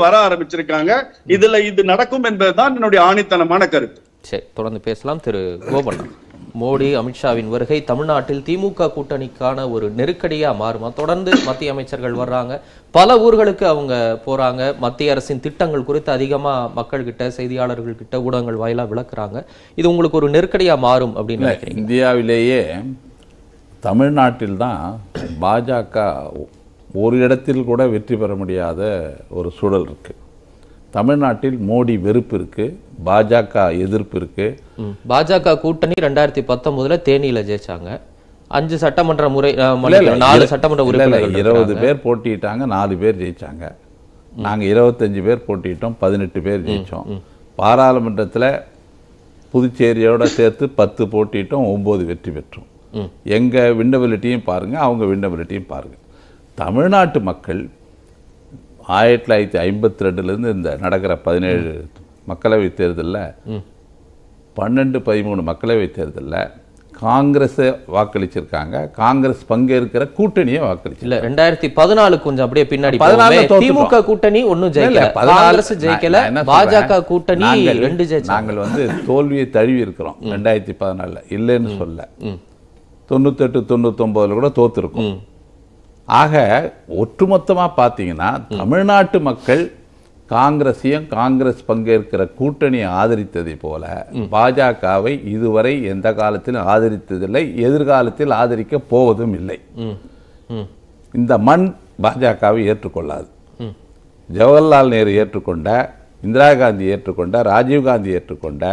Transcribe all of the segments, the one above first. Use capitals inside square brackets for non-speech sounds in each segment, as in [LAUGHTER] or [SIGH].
வர ஆரம்பிச்சிருக்காங்க இதுல இது நடக்கும் என்பதுதான் என்னுடைய ஆணித்தனமான கருத்து சரி தொடர்ந்து பேசலாம் திரு கோபண்ணா மோடி அமித்ஷாவின் வருகை தமிழ்நாட்டில் திமுக கூட்டணிக்கான ஒரு நெருக்கடியா மாறுமா தொடர்ந்து மத்திய அமைச்சர்கள் வர்றாங்க பல ஊர்களுக்கு அவங்க போறாங்க மத்திய அரசின் திட்டங்கள் குறித்து அதிகமா மக்கள் கிட்ட செய்தியாளர்கள் கிட்ட ஊடகங்கள் வாயிலாக விளக்குறாங்க இது உங்களுக்கு ஒரு நெருக்கடியா மாறும் அப்படின்னு இந்தியாவிலேயே தமிழ்நாட்டில் தான் பாஜக ஒரு இடத்தில் கூட வெற்றி பெற முடியாத ஒரு சூழல் இருக்குது தமிழ்நாட்டில் மோடி வெறுப்பு இருக்கு பாஜக எதிர்ப்பு இருக்கு பாஜக கூட்டணி ரெண்டாயிரத்தி பத்தொன்பதுல தேனியில ஜெயிச்சாங்க அஞ்சு சட்டமன்ற முறை நாலு சட்டமன்ற உறுப்பினர் இருபது பேர் போட்டிட்டாங்க நாலு பேர் ஜெயிச்சாங்க நாங்கள் இருபத்தஞ்சு பேர் போட்டிட்டோம் பதினெட்டு பேர் ஜெயித்தோம் பாராளுமன்றத்தில் புதுச்சேரியோட சேர்த்து பத்து போட்டிட்டோம் ஒம்பது வெற்றி பெற்றோம் எங்கள் விண்டபிலிட்டியும் பாருங்கள் அவங்க விண்டபிலிட்டியும் பாருங்கள் தமிழ்நாட்டு மக்கள் ஆயிரத்தி தொள்ளாயிரத்தி ஐம்பத்தி ரெண்டுலேருந்து இந்த நடக்கிற பதினேழு மக்களவை தேர்தலில் பன்னெண்டு பதிமூணு மக்களவை தேர்தலில் காங்கிரஸை வாக்களிச்சிருக்காங்க காங்கிரஸ் பங்கேற்கிற கூட்டணியை வாக்களிச்சு இல்லை ரெண்டாயிரத்தி பதினாலு கொஞ்சம் அப்படியே பின்னாடி திமுக கூட்டணி ஒன்னும் ஜெயிக்கல காங்கிரஸ் ஜெயிக்கல பாஜக கூட்டணி ரெண்டு ஜெயிச்சு நாங்கள் வந்து தோல்வியை தழுவி இருக்கிறோம் ரெண்டாயிரத்தி பதினாலுல இல்லைன்னு சொல்ல தொண்ணூத்தெட்டு தொண்ணூத்தொம்பதுல கூட தோத்துருக்கும் ஆக ஒட்டுமொத்தமாக பார்த்தீங்கன்னா தமிழ்நாட்டு மக்கள் காங்கிரஸையும் காங்கிரஸ் பங்கேற்கிற கூட்டணியை ஆதரித்ததை போல பாஜகவை இதுவரை எந்த காலத்திலும் ஆதரித்ததில்லை எதிர்காலத்தில் ஆதரிக்க போவதும் இல்லை இந்த மண் பாஜகவை ஏற்றுக்கொள்ளாது ஜவஹர்லால் நேரு ஏற்றுக்கொண்ட இந்திரா காந்தி ஏற்றுக்கொண்ட ராஜீவ்காந்தி ஏற்றுக்கொண்ட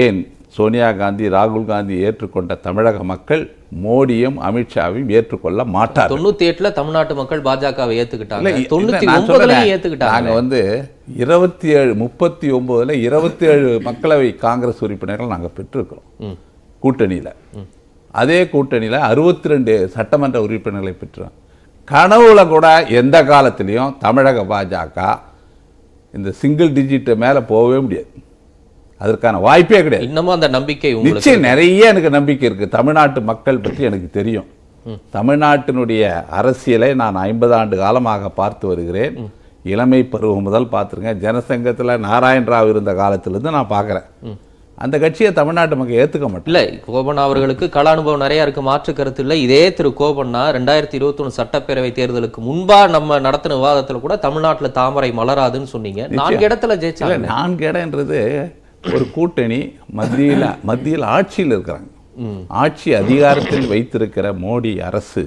ஏன் சோனியா காந்தி ராகுல் காந்தி ஏற்றுக்கொண்ட தமிழக மக்கள் மோடியும் அமித்ஷாவையும் ஏற்றுக்கொள்ள மாட்டார் தொண்ணூத்தி எட்டுல தமிழ்நாட்டு மக்கள் பாஜகவை ஏத்துக்கிட்டாங்க ஏற்றுக்கிட்டாங்க வந்து இருபத்தி ஏழு முப்பத்தி ஒன்பதுல இருபத்தி ஏழு மக்களவை காங்கிரஸ் உறுப்பினர்கள் நாங்க பெற்றிருக்கிறோம் கூட்டணியில அதே கூட்டணியில அறுபத்தி ரெண்டு சட்டமன்ற உறுப்பினர்களை பெற்றோம் கனவுல கூட எந்த காலத்திலையும் தமிழக பாஜக இந்த சிங்கிள் டிஜிட்டு மேலே போகவே முடியாது அதற்கான வாய்ப்பே கிடையாது இன்னமும் அந்த நம்பிக்கை நிச்சயம் நிறைய எனக்கு நம்பிக்கை இருக்குது தமிழ்நாட்டு மக்கள் பற்றி எனக்கு தெரியும் தமிழ்நாட்டினுடைய அரசியலை நான் ஐம்பது ஆண்டு காலமாக பார்த்து வருகிறேன் இளமை பருவம் முதல் பார்த்துருக்கேன் ஜனசங்கத்தில் நாராயண ராவ் இருந்த காலத்திலேருந்து நான் பார்க்குறேன் அந்த கட்சியை தமிழ்நாட்டு மக்கள் ஏற்றுக்க மாட்டேன் இல்லை கோபன் அவர்களுக்கு கள அனுபவம் நிறையா இருக்குது மாற்று கருத்து இல்லை இதே திரு கோபன்னா ரெண்டாயிரத்தி இருபத்தொன்னு சட்டப்பேரவை தேர்தலுக்கு முன்பாக நம்ம நடத்தின விவாதத்தில் கூட தமிழ்நாட்டில் தாமரை மலராதுன்னு சொன்னீங்க நான்கு இடத்துல ஜெயிச்சு நான்கு இடம்ன்றது ஒரு கூட்டணி மத்தியில் மத்தியில் ஆட்சியில் இருக்கிறாங்க ஆட்சி அதிகாரத்தில் வைத்திருக்கிற மோடி அரசு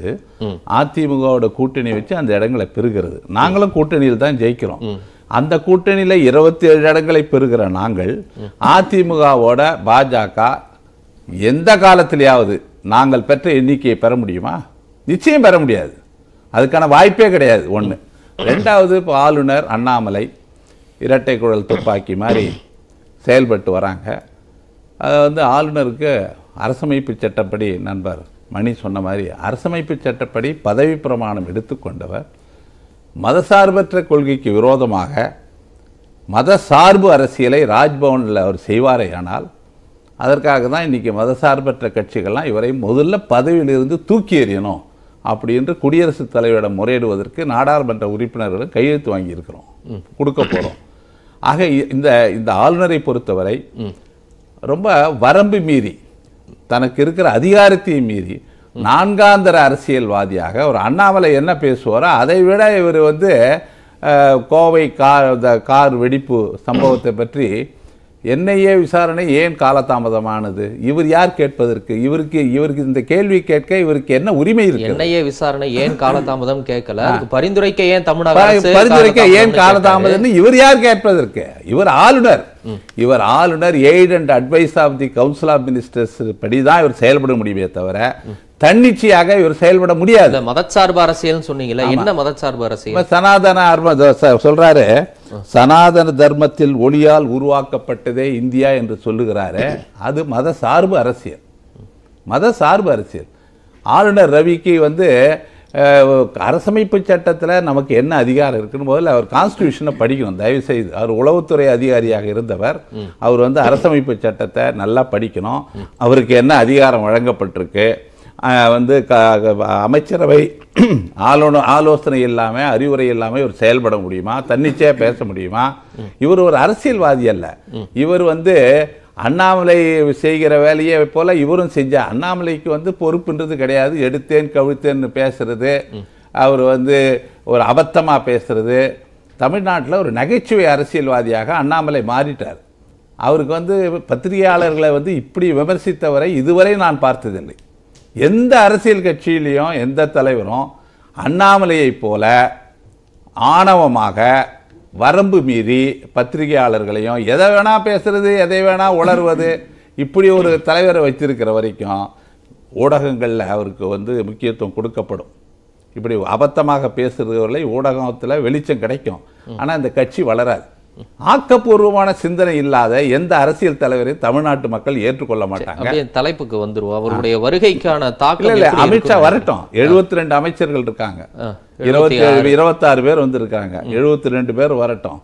அதிமுகவோட கூட்டணி வச்சு அந்த இடங்களை பெறுகிறது நாங்களும் கூட்டணியில் தான் ஜெயிக்கிறோம் அந்த கூட்டணியில் இருபத்தி ஏழு இடங்களை பெறுகிற நாங்கள் அதிமுகவோட பாஜக எந்த காலத்திலேயாவது நாங்கள் பெற்ற எண்ணிக்கையை பெற முடியுமா நிச்சயம் பெற முடியாது அதுக்கான வாய்ப்பே கிடையாது ஒன்று ரெண்டாவது இப்போ ஆளுநர் அண்ணாமலை இரட்டை குழல் துப்பாக்கி மாதிரி செயல்பட்டு வராங்க அதை வந்து ஆளுநருக்கு அரசமைப்பு சட்டப்படி நண்பர் மணி சொன்ன மாதிரி அரசமைப்பு சட்டப்படி பதவி பிரமாணம் எடுத்துக்கொண்டவர் மதசார்பற்ற கொள்கைக்கு விரோதமாக மத சார்பு அரசியலை ராஜ்பவனில் அவர் செய்வாரே ஆனால் அதற்காக தான் இன்றைக்கி மதசார்பற்ற கட்சிகள்லாம் இவரை முதல்ல பதவியிலிருந்து தூக்கி எறியணும் அப்படி என்று குடியரசுத் தலைவரிடம் முறையிடுவதற்கு நாடாளுமன்ற உறுப்பினர்களும் கையெழுத்து வாங்கியிருக்கிறோம் கொடுக்க போகிறோம் ஆக இந்த இந்த ஆளுநரை பொறுத்தவரை ரொம்ப வரம்பு மீறி தனக்கு இருக்கிற அதிகாரத்தையும் மீறி நான்காந்தர அரசியல்வாதியாக ஒரு அண்ணாமலை என்ன பேசுவாரோ அதை விட இவர் வந்து கோவை கார் கார் வெடிப்பு சம்பவத்தை பற்றி என்ஐஏ விசாரணை ஏன் காலதாமதமானது இவர் யார் கேட்பதற்கு இவருக்கு இவருக்கு இந்த கேள்வி கேட்க இவருக்கு என்ன உரிமை இருக்கு என்ஐஏ விசாரணை ஏன் [LAUGHS] காலதாமதம் கேட்கல பரிந்துரைக்க ஏன் தமிழக பரிந்துரைக்க ஏன் காலதாமதம்னு இவர் யார் கேட்பதற்கு இவர் ஆளுநர் இவர் ஆளுநர் aid and advice of the council of ministers படி தான் இவர் செயல்பட முடியுமே தவிர தன்னிச்சையாக இவர் செயல்பட முடியாது மதச்சார்பு அரசியல் சொன்னீங்களா என்ன மதச்சார்பு அரசியல் சனாதன சொல்றாரு சனாதன தர்மத்தில் ஒளியால் உருவாக்கப்பட்டதே இந்தியா என்று சொல்லுகிறாரு அது மத சார்பு அரசியல் மத சார்பு அரசியல் ஆளுநர் ரவிக்கு வந்து அரசமைப்பு சட்டத்தில் நமக்கு என்ன அதிகாரம் இருக்குன்னு முதல்ல அவர் கான்ஸ்டியூஷனை படிக்கணும் தயவுசெய்து அவர் உளவுத்துறை அதிகாரியாக இருந்தவர் அவர் வந்து அரசமைப்பு சட்டத்தை நல்லா படிக்கணும் அவருக்கு என்ன அதிகாரம் வழங்கப்பட்டிருக்கு வந்து க அமைச்சரவை ஆலோ ஆலோசனை இல்லாமல் அறிவுரை இல்லாமல் இவர் செயல்பட முடியுமா தன்னிச்சையாக பேச முடியுமா இவர் ஒரு அரசியல்வாதி அல்ல இவர் வந்து அண்ணாமலை செய்கிற வேலையை போல இவரும் செஞ்சார் அண்ணாமலைக்கு வந்து பொறுப்புன்றது கிடையாது எடுத்தேன் கவிழ்த்தேன்னு பேசுறது அவர் வந்து ஒரு அபத்தமாக பேசுறது தமிழ்நாட்டில் ஒரு நகைச்சுவை அரசியல்வாதியாக அண்ணாமலை மாறிட்டார் அவருக்கு வந்து பத்திரிகையாளர்களை வந்து இப்படி விமர்சித்தவரை இதுவரை நான் பார்த்ததில்லை எந்த அரசியல் கட்சியிலையும் எந்த தலைவரும் அண்ணாமலையை போல ஆணவமாக வரம்பு மீறி பத்திரிகையாளர்களையும் எதை வேணால் பேசுகிறது எதை வேணால் உளர்வது இப்படி ஒரு தலைவரை வச்சிருக்கிற வரைக்கும் ஊடகங்களில் அவருக்கு வந்து முக்கியத்துவம் கொடுக்கப்படும் இப்படி அபத்தமாக பேசுகிறவர்களை ஊடகத்தில் வெளிச்சம் கிடைக்கும் ஆனால் இந்த கட்சி வளராது ஆக்கப்பூர்வமான சிந்தனை இல்லாத எந்த அரசியல் தலைவரையும் தமிழ்நாட்டு மக்கள் ஏற்றுக்கொள்ள மாட்டாங்க தலைப்புக்கு வந்துருவோம் அவருடைய வருகைக்கான தாக்கல அமித்ஷா வரட்டும் எழுபத்தி ரெண்டு அமைச்சர்கள் இருக்காங்க இருபத்தி இருபத்தாறு பேர் வந்திருக்காங்க எழுபத்தி ரெண்டு பேர் வரட்டும்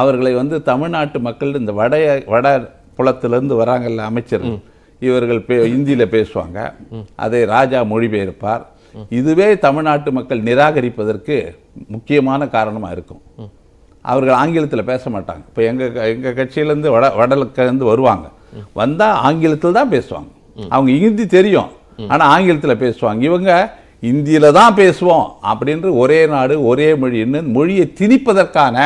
அவர்களை வந்து தமிழ்நாட்டு மக்கள் இந்த வட வட புலத்திலிருந்து வராங்கல்ல அமைச்சர் இவர்கள் இந்தியில இந்தியில் பேசுவாங்க அதை ராஜா மொழிபெயர்ப்பார் இதுவே தமிழ்நாட்டு மக்கள் நிராகரிப்பதற்கு முக்கியமான காரணமாக இருக்கும் அவர்கள் ஆங்கிலத்தில் பேச மாட்டாங்க இப்போ எங்கள் எங்கள் கட்சியிலேருந்து வட வடலுக்கிலேருந்து வருவாங்க வந்தால் ஆங்கிலத்தில் தான் பேசுவாங்க அவங்க ஹிந்தி தெரியும் ஆனால் ஆங்கிலத்தில் பேசுவாங்க இவங்க இந்தியில் தான் பேசுவோம் அப்படின்ற ஒரே நாடு ஒரே மொழின்னு மொழியை திணிப்பதற்கான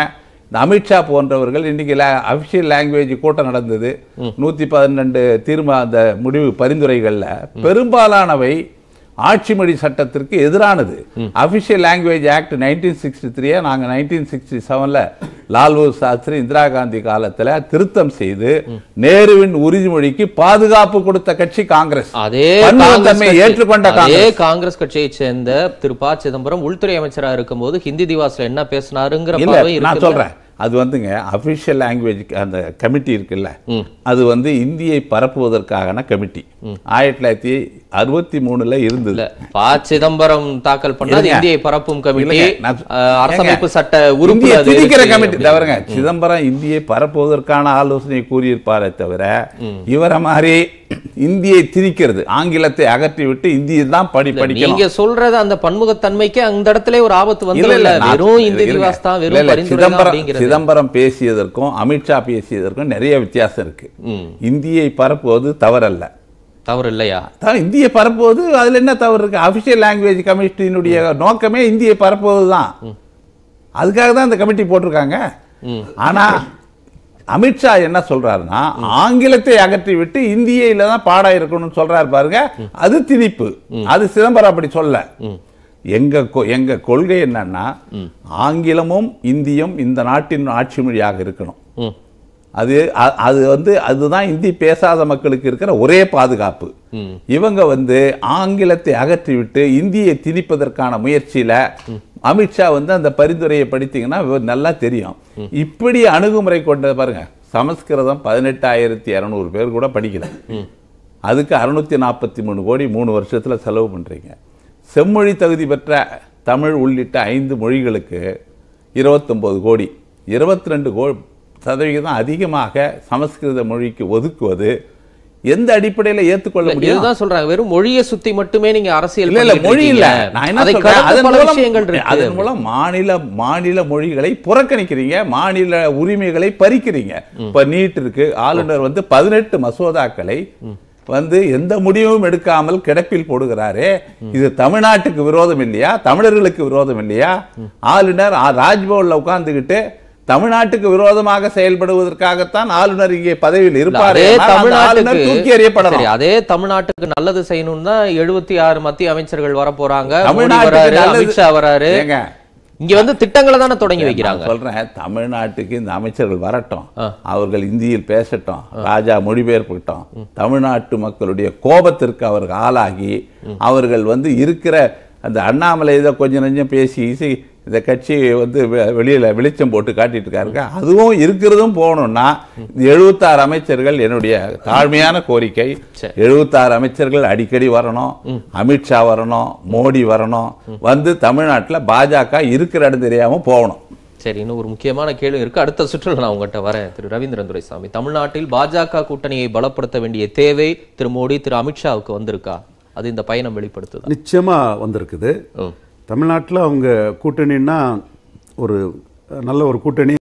இந்த அமித்ஷா போன்றவர்கள் இன்றைக்கி லே அஃபிஷியல் லாங்குவேஜ் கூட்டம் நடந்தது நூற்றி பதினெண்டு தீர்மா அந்த முடிவு பரிந்துரைகளில் பெரும்பாலானவை ஆட்சி மொழி சட்டத்திற்கு எதிரானது official language act nineteen sixty three நாங்கள் நைன்டீன் சிக்ஸ்டி செவனில் லால் பகதூர் சாஸ்திரி இந்திரா காந்தி காலத்தில் திருத்தம் செய்து நேருவின் உறுதிமொழிக்கு பாதுகாப்பு கொடுத்த கட்சி காங்கிரஸ் அதே ஏற்றுக்கொண்ட அதே காங்கிரஸ் கட்சியை சேர்ந்த திரு ப சிதம்பரம் உள்துறை அமைச்சராக இருக்கும்போது ஹிந்தி திவாஸ்ல என்ன பேசினாருங்கிற நான் சொல்றேன் அது வந்துங்க அஃபிஷியல் லாங்குவேஜ் அந்த கமிட்டி இருக்குல்ல அது வந்து இந்தியை பரப்புவதற்கான கமிட்டி ஆயிரத்தி தொள்ளாயிரத்தி அறுபத்தி மூணுல இருந்தது பா சிதம்பரம் தாக்கல் பண்ணது இந்தியை பரப்பும் கமிட்டி அரசமைப்பு சட்ட உறுப்பினர் கமிட்டி தவிரங்க சிதம்பரம் இந்தியை பரப்புவதற்கான ஆலோசனை கூறியிருப்பாரே தவிர இவரை மாதிரி இந்தியை திரிக்கிறது ஆங்கிலத்தை விட்டு இந்திய தான் படி படிக்கணும் நீங்க சொல்றது அந்த பன்முகத்தன்மைக்கு அந்த இடத்துல ஒரு ஆபத்து வந்து இல்ல வெறும் இந்திய திவாஸ் தான் சிதம்பரம் சிதம்பரம் பேசியதற்கும் அமித்ஷா பேசியதற்கும் நிறைய வித்தியாசம் இருக்கு இந்தியை பரப்புவது தவறல்ல தவறு இல்லையா இந்திய பரப்புவது அதுல என்ன தவறு இருக்கு அபிஷியல் லாங்குவேஜ் கமிஷனுடைய நோக்கமே இந்தியை பரப்புவது தான் அதுக்காக தான் இந்த கமிட்டி போட்டிருக்காங்க ஆனா அமித்ஷா என்ன சொல்றாருன்னா ஆங்கிலத்தை அகற்றி விட்டு இந்தியில தான் பாடா இருக்கணும்னு சொல்றாரு பாருங்க அது திணிப்பு அது சிதம்பரம் அப்படி சொல்ல எங்க எங்க கொள்கை என்னன்னா ஆங்கிலமும் இந்தியும் இந்த நாட்டின் ஆட்சி மொழியாக இருக்கணும் அது அது வந்து அதுதான் இந்தி பேசாத மக்களுக்கு இருக்கிற ஒரே பாதுகாப்பு இவங்க வந்து ஆங்கிலத்தை அகற்றிவிட்டு இந்தியை திணிப்பதற்கான முயற்சியில அமித்ஷா வந்து அந்த பரிந்துரையை படித்தீங்கன்னா நல்லா தெரியும் இப்படி அணுகுமுறை கொண்ட பாருங்க சமஸ்கிருதம் பதினெட்டாயிரத்தி இரநூறு பேர் கூட படிக்கல அதுக்கு அறுநூத்தி நாற்பத்தி மூணு கோடி மூணு வருஷத்தில் செலவு பண்ணுறீங்க செம்மொழி தகுதி பெற்ற தமிழ் உள்ளிட்ட ஐந்து மொழிகளுக்கு இருபத்தொம்போது கோடி இருபத்தி ரெண்டு கோ சதவிகிதம் அதிகமாக சமஸ்கிருத மொழிக்கு ஒதுக்குவது எந்த அடிப்படையில ஏத்துக்கொள்ள முடியும் சொல்றாங்க வெறும் மொழியை சுத்தி மட்டுமே நீங்க அரசியல் இல்ல இல்ல மொழி இல்ல பல விஷயங்கள் இருக்கு அதன் மூலம் மாநில மாநில மொழிகளை புறக்கணிக்கிறீங்க மாநில உரிமைகளை பறிக்கிறீங்க இப்ப நீட் இருக்கு ஆளுநர் வந்து பதினெட்டு மசோதாக்களை வந்து எந்த முடிவும் எடுக்காமல் கிடப்பில் போடுகிறாரே இது தமிழ்நாட்டுக்கு விரோதம் இல்லையா தமிழர்களுக்கு விரோதம் இல்லையா ஆளுநர் ராஜ்பவன்ல உட்கார்ந்துகிட்டு தமிழ்நாட்டுக்கு விரோதமாக செயல்படுவதற்காகத்தான் ஆளுநர் இங்கே பதவியில் இருப்பார் தமிழ்நாட்டுக்கு அதே தமிழ்நாட்டுக்கு நல்லது செய்யணும்னு தான் எழுபத்தி ஆறு மத்திய அமைச்சர்கள் வர போறாங்க அமித்ஷா வராரு இங்க வந்து திட்டங்களை தானே தொடங்கி வைக்கிறாங்க சொல்றேன் தமிழ்நாட்டுக்கு இந்த அமைச்சர்கள் வரட்டும் அவர்கள் இந்தியில் பேசட்டும் ராஜா மொழிபெயர்ப்புட்டோம் தமிழ்நாட்டு மக்களுடைய கோபத்திற்கு அவர்கள் ஆளாகி அவர்கள் வந்து இருக்கிற அந்த அண்ணாமலை இதை கொஞ்சம் நஞ்சம் பேசி ஈசி இந்த கட்சி வந்து வெளியில் வெளிச்சம் போட்டு காட்டிட்டு இருக்காரு அதுவும் இருக்கிறதும் போகணும்னா எழுபத்தாறு அமைச்சர்கள் என்னுடைய தாழ்மையான கோரிக்கை எழுபத்தாறு அமைச்சர்கள் அடிக்கடி வரணும் அமித்ஷா வரணும் மோடி வரணும் வந்து தமிழ்நாட்டில் பாஜக இருக்கிற இடம் தெரியாமல் போகணும் சரி இன்னும் ஒரு முக்கியமான கேள்வி இருக்கு அடுத்த சுற்றுல நான் உங்கள்கிட்ட வரேன் திரு ரவீந்திரன் துரைசாமி தமிழ்நாட்டில் பாஜக கூட்டணியை பலப்படுத்த வேண்டிய தேவை திரு மோடி திரு அமித்ஷாவுக்கு வந்திருக்கா அது இந்த பயணம் வெளிப்படுத்துது நிச்சயமாக வந்திருக்குது தமிழ்நாட்டில் அவங்க கூட்டணின்னா ஒரு நல்ல ஒரு கூட்டணி